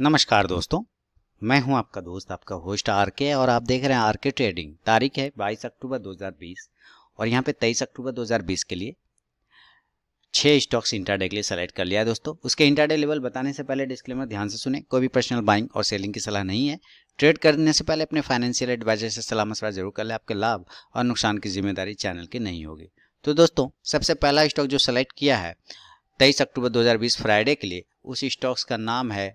नमस्कार दोस्तों मैं हूं आपका दोस्त आपका होस्ट आर के और आप देख रहे हैं आर के ट्रेडिंग तारीख है 22 अक्टूबर 2020 और यहां पे 23 अक्टूबर 2020 के लिए छह स्टॉक्स इंटरडे के लिए सेलेक्ट कर लिया है दोस्तों उसके इंटरडे लेवल बताने से पहले डिस्क्लेमर ध्यान से सुने कोई भी पर्सनल बाइंग और सेलिंग की सलाह नहीं है ट्रेड करने से पहले अपने फाइनेंशियल एडवाइजर से सलाह मशवरा जरूर कर लें आपके लाभ और नुकसान की जिम्मेदारी चैनल की नहीं होगी तो दोस्तों सबसे पहला स्टॉक जो सेलेक्ट किया है तेईस अक्टूबर 2020 फ्राइडे के लिए उस स्टॉक्स का नाम है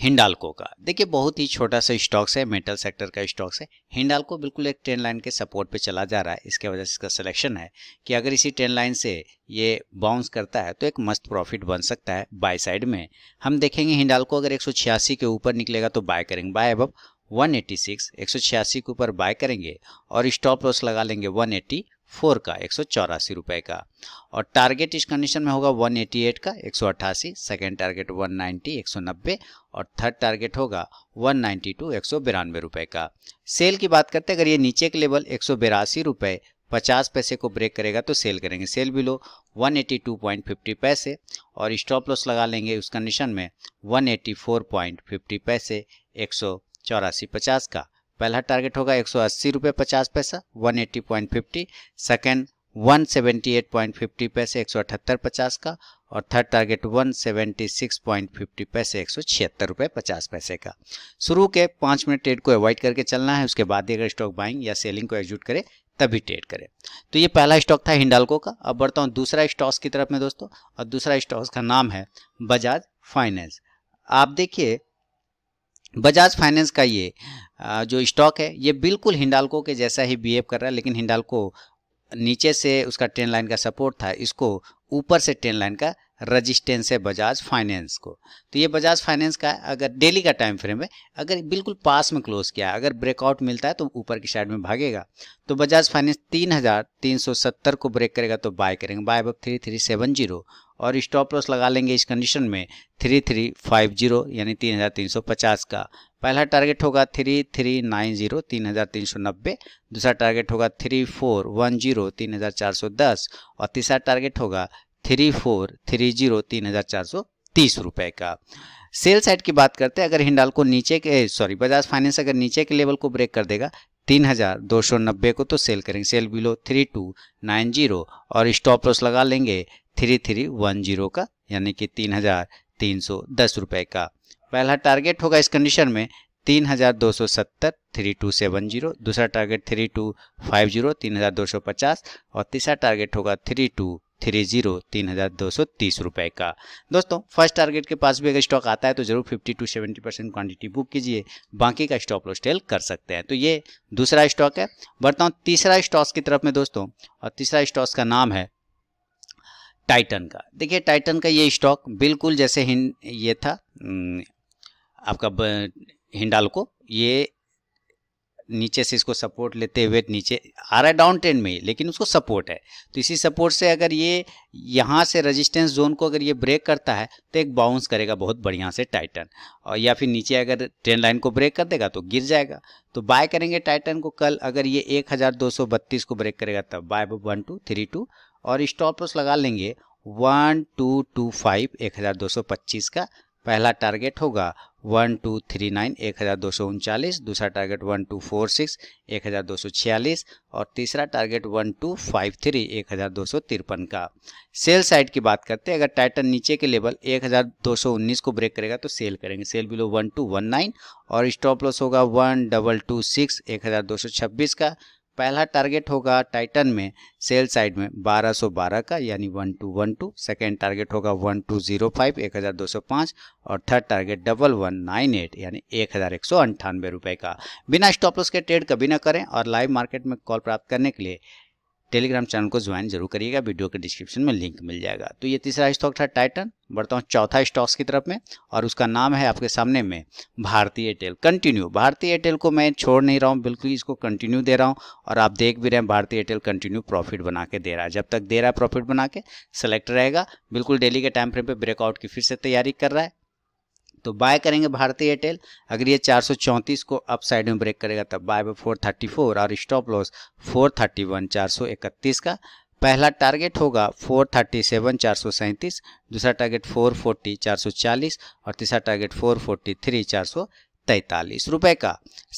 हिंडालको का देखिए बहुत ही छोटा सा स्टॉक्स है मेटल सेक्टर का स्टॉक्स है हिंडालको बिल्कुल एक ट्रेन लाइन के सपोर्ट पे चला जा रहा है इसके वजह से इसका सिलेक्शन है कि अगर इसी ट्रेन लाइन से ये बाउंस करता है तो एक मस्त प्रॉफिट बन सकता है बाय साइड में हम देखेंगे हिंडालको अगर एक के ऊपर निकलेगा तो बाय करेंगे बाय अब वन एट्टी के ऊपर बाय करेंगे और स्टॉप लॉस लगा लेंगे वन फोर का एक सौ चौरासी का और टारगेट इस कंडीशन में होगा वन एटी एट का एक सौ अट्ठासी सेकेंड टारगेट वन नाइन्टी एक सौ नब्बे और थर्ड टारगेट होगा वन नाइन्टी टू एक सौ बिरानवे का सेल की बात करते हैं अगर ये नीचे के लेवल एक सौ बिरासी पचास पैसे को ब्रेक करेगा तो सेल करेंगे सेल बिलो 182.50 पैसे और स्टॉप लॉस लगा लेंगे उस कंडीशन में 184.50 पैसे एक सौ चौरासी पचास का पहला टारगेट होगा एक सौ अस्सी रुपये पचास पैसा one eighty point fifty second one seventy eight point fifty पैसे एक सौ अठहत्तर पचास का और third target one seventy six point fifty पैसे एक सौ छिहत्तर रुपये पचास पैसे का शुरू के पाँच मिनट ट्रेड को अवॉइड करके चलना है उसके बाद ही अगर स्टॉक बाइंग या सेलिंग को एग्जिट करें तभी ट्रेड करें तो ये पहला स्टॉक था हिंडालको का अब बढ़ता हूँ दूसरा स्टॉक्स की तरफ में दोस्तों और दूसरा स्टॉक्स का नाम है बजाज फाइनेंस आप देखिए बजाज फाइनेंस का ये जो स्टॉक है ये बिल्कुल हिंडालको के जैसा ही बिहेव कर रहा है लेकिन हिंडालको नीचे से उसका ट्रेन लाइन का सपोर्ट था इसको ऊपर से ट्रेन लाइन का रजिस्टेंस है बजाज फाइनेंस को तो ये बजाज फाइनेंस का अगर डेली का टाइम फ्रेम है अगर बिल्कुल पास में क्लोज किया अगर ब्रेकआउट मिलता है तो ऊपर की साइड में भागेगा तो बजाज फाइनेंस तीन तीन सौ सत्तर को ब्रेक करेगा तो बाय करेंगे बाय अब थ्री थ्री सेवन जीरो और स्टॉप लॉस लगा लेंगे इस कंडीशन में थ्री थ्री फाइव जीरो यानी तीन हज़ार तीन सौ पचास का पहला टारगेट होगा थ्री थ्री नाइन जीरो तीन हज़ार तीन सौ नब्बे दूसरा टारगेट होगा थ्री फोर वन जीरो तीन हज़ार चार सौ दस और तीसरा टारगेट होगा थ्री फोर थ्री जीरो तीन हज़ार चार सौ तीस रुपये का सेल साइड की बात करते हैं अगर हिंडाल को नीचे के सॉरी बजाज फाइनेंस अगर नीचे के लेवल को ब्रेक कर देगा तीन हजार दो सौ नब्बे को तो सेल करेंगे sell below three two nine zero और स्टॉप लॉस लगा लेंगे थ्री थ्री वन जीरो का यानी कि तीन हजार तीन सौ दस रुपये का पहला टारगेट होगा इस कंडीशन में तीन हजार दो सौ सत्तर थ्री टू सेवन जीरो दूसरा target three two five zero तीन हजार दो सौ पचास और तीसरा टारगेट होगा थ्री टू थ्री जीरो तीन हज़ार दो सौ तीस रुपये का दोस्तों फर्स्ट टारगेट के पास भी अगर स्टॉक आता है तो जरूर fifty to seventy percent quantity book कीजिए बाकी का स्टॉप लॉस टेल कर सकते हैं तो ये दूसरा स्टॉक है बढ़ता हूँ तीसरा स्टॉक्स की तरफ में दोस्तों और तीसरा स्टॉक्स का नाम है टाइटन का देखिए टाइटन का ये स्टॉक बिल्कुल जैसे हिं, ये था आपका हिंडाल को ये नीचे से इसको सपोर्ट लेते हुए नीचे आ रहा है डाउन ट्रेंड में लेकिन उसको सपोर्ट है तो इसी सपोर्ट से अगर ये यहाँ से रेजिस्टेंस जोन को अगर ये ब्रेक करता है तो एक बाउंस करेगा बहुत बढ़िया से टाइटन और या फिर नीचे अगर ट्रेंड लाइन को ब्रेक कर देगा तो गिर जाएगा तो बाय करेंगे टाइटन को कल अगर ये एक को ब्रेक करेगा तब buy one two three two और स्टॉप लॉस लगा लेंगे वन टू टू फाइव एक हज़ार दो सौ पच्चीस का पहला टारगेट होगा वन टू थ्री नाइन एक हज़ार दो सौ उनचालीस दूसरा target one two four six एक हज़ार दो सौ छियालीस और तीसरा target one two five three एक हज़ार दो सौ तिरपन का सेल साइड की बात करते हैं अगर टाइटन नीचे के लेवल एक हज़ार दो सौ उन्नीस को ब्रेक करेगा तो सेल करेंगे sell below one two one nine और स्टॉप लॉस होगा वन डबल टू सिक्स एक हज़ार दो सौ छब्बीस का पहला टारगेट होगा टाइटन में सेल साइड में 1212 का यानी 1212 सेकेंड टारगेट होगा 1205 1205 और third target double one nine eight यानी एक हज़ार एक सौ अंठानवे रुपये का बिना स्टॉप के ट्रेड कभी ना करें और लाइव मार्केट में कॉल प्राप्त करने के लिए टेलीग्राम चैनल को ज्वाइन जरूर करिएगा वीडियो के डिस्क्रिप्शन में लिंक मिल जाएगा तो ये तीसरा स्टॉक था टाइटन बढ़ता हूँ चौथा स्टॉक्स की तरफ में और उसका नाम है आपके सामने में भारतीय एयरटेल कंटिन्यू भारतीय एयरटेल को मैं छोड़ नहीं रहा हूँ बिल्कुल इसको कंटिन्यू दे रहा हूँ और आप देख भी रहे हैं भारतीय एयरटेल कंटिन्यू प्रॉफिट बना के दे रहा है जब तक दे रहा है प्रॉफिट बना के सेलेक्ट रहेगा बिल्कुल डेली के टाइम फ्रेम पर ब्रेकआउट की फिर से तैयारी कर रहा है तो बाय करेंगे भारतीय एयरटेल अगर ये 434 को अप साइड में ब्रेक करेगा तब बाय बाय 434 और स्टॉप लॉस 431 431 का पहला टारगेट होगा 437 437 दूसरा टारगेट 440 440 और तीसरा टारगेट 443 443 तैंतालीस रुपये का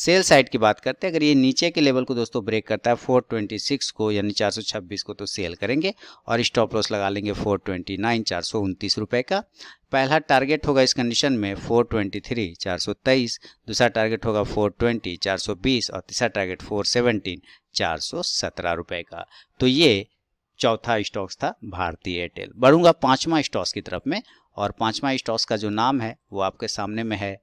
सेल साइड की बात करते हैं अगर ये नीचे के लेवल को दोस्तों ब्रेक करता है 426 को यानी 426 को तो सेल करेंगे और स्टॉप लॉस लगा लेंगे 429 429 रुपए का पहला टारगेट होगा इस कंडीशन में 423 423 दूसरा टारगेट होगा 420 420 और तीसरा टारगेट 417 417 रुपए का तो ये चौथा स्टॉक्स था भारतीय एयरटेल बढ़ूंगा पांचवा स्टॉक्स की तरफ में और पांचवा स्टॉक्स का जो नाम है वो आपके सामने में है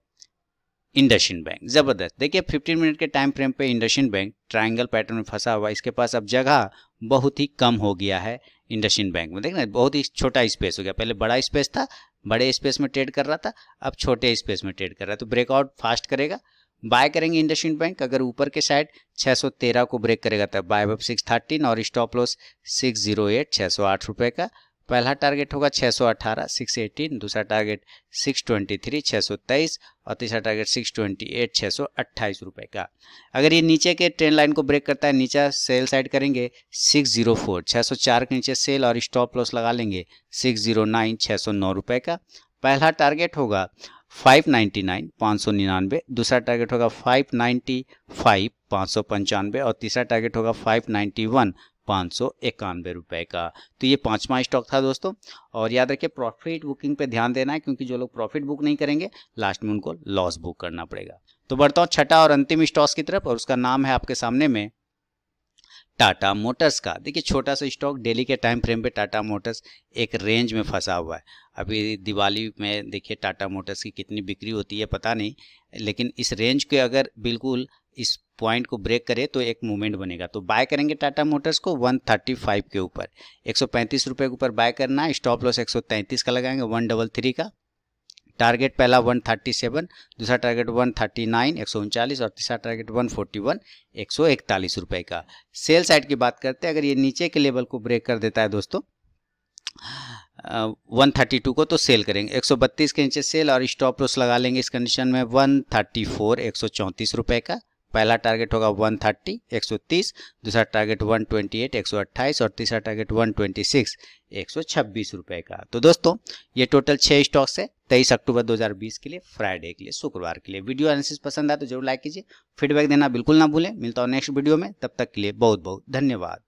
इंडसिन बैंक जबरदस्त देखिए 15 मिनट के टाइम फ्रेम पे इंडसिन बैंक ट्रायंगल पैटर्न में फंसा हुआ इसके पास अब जगह बहुत ही कम हो गया है इंडसिन बैंक में देखना बहुत ही छोटा स्पेस हो गया पहले बड़ा स्पेस था बड़े स्पेस में ट्रेड कर रहा था अब छोटे स्पेस में ट्रेड कर रहा है तो ब्रेकआउट फास्ट करेगा बाय करेंगे इंडसिन बैंक अगर ऊपर के साइड 613 को ब्रेक करेगा तब बाय सिक्स थर्टीन और स्टॉप लॉस 608 608 रुपए का पहला टारगेट होगा 618 618 दूसरा टारगेट 623 623 और तीसरा टारगेट 628 628 रुपए का अगर ये नीचे के ट्रेंड लाइन को ब्रेक करता है नीचे सेल साइड करेंगे 604 604 के नीचे सेल और स्टॉप लॉस लगा लेंगे 609 609 रुपए का पहला टारगेट होगा 599 599 दूसरा टारगेट होगा 595 595 और तीसरा टारगेट होगा 591 पाँच सौ इक्यानवे रुपये का तो ये पाँचवा स्टॉक था दोस्तों और याद रखिए प्रॉफिट बुकिंग पे ध्यान देना है क्योंकि जो लोग प्रॉफिट बुक नहीं करेंगे लास्ट में उनको लॉस बुक करना पड़ेगा तो बढ़ता हूँ छठा और अंतिम स्टॉक्स की तरफ और उसका नाम है आपके सामने में टाटा मोटर्स का देखिए छोटा सा स्टॉक डेली के टाइम फ्रेम पे टाटा मोटर्स एक रेंज में फंसा हुआ है अभी दिवाली में देखिए टाटा मोटर्स की कितनी बिक्री होती है पता नहीं लेकिन इस रेंज के अगर बिल्कुल इस पॉइंट को ब्रेक करे तो एक मूवमेंट बनेगा तो बाय करेंगे टाटा मोटर्स को 135 के ऊपर एक सौ के ऊपर बाय करना है स्टॉप लॉस एक का लगाएंगे वन का टारगेट पहला 137 दूसरा टारगेट 139 139 और तीसरा टारगेट 141 141 रुपए का सेल साइड की बात करते हैं अगर ये नीचे के लेवल को ब्रेक कर देता है दोस्तों थर्टी 132 को तो सेल करेंगे 132 के नीचे सेल और स्टॉप लॉस लगा लेंगे इस कंडीशन में 134 134 रुपए का पहला टारगेट होगा 130 130 दूसरा टारगेट 128 128 और तीसरा टारगेट 126 126 रुपए का तो दोस्तों ये टोटल छः स्टॉक्स है तेईस अक्टूबर 2020 के लिए फ्राइडे के लिए शुक्रवार के लिए वीडियो एनालिसिस पसंद आए तो जरूर लाइक कीजिए फीडबैक देना बिल्कुल ना भूलें मिलता हूँ नेक्स्ट वीडियो में तब तक के लिए बहुत बहुत धन्यवाद